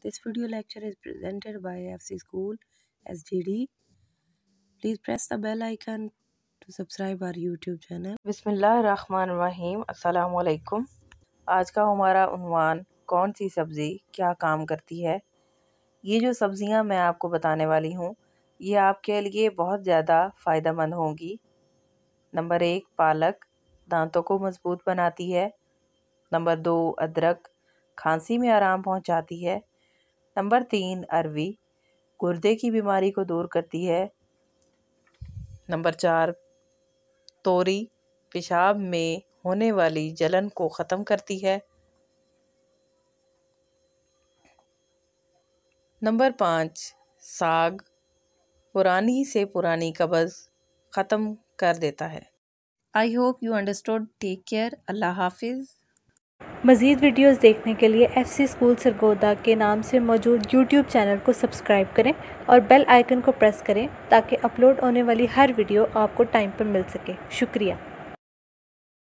This video lecture is presented by FC School SGD. Please press the bell icon to subscribe our YouTube channel. बिस्मिल्लाहिर्रहमानिर्रहीम अस्सलाम वालेकुम आज का हमारा उनवान कौन सी सब्ज़ी क्या काम करती है ये जो सब्ज़ियाँ मैं आपको बताने वाली हूँ ये आपके लिए बहुत ज़्यादा फ़ायदा मंद होंगी नंबर एक पालक दांतों को मज़बूत बनाती है नंबर दो अदरक खांसी में आराम पहुंचाती है नंबर तीन अरवी गुर्दे की बीमारी को दूर करती है नंबर चार तोरी पेशाब में होने वाली जलन को ख़त्म करती है नंबर पाँच साग पुरानी से पुरानी कब्ज़ ख़त्म कर देता है I hope you understood take care अल्लाह हाफिज़ मज़ीद वीडियोस देखने के लिए एफ़ सी स्कूल सरगोदा के नाम से मौजूद यूट्यूब चैनल को सब्सक्राइब करें और बेल आइकन को प्रेस करें ताकि अपलोड होने वाली हर वीडियो आपको टाइम पर मिल सके शुक्रिया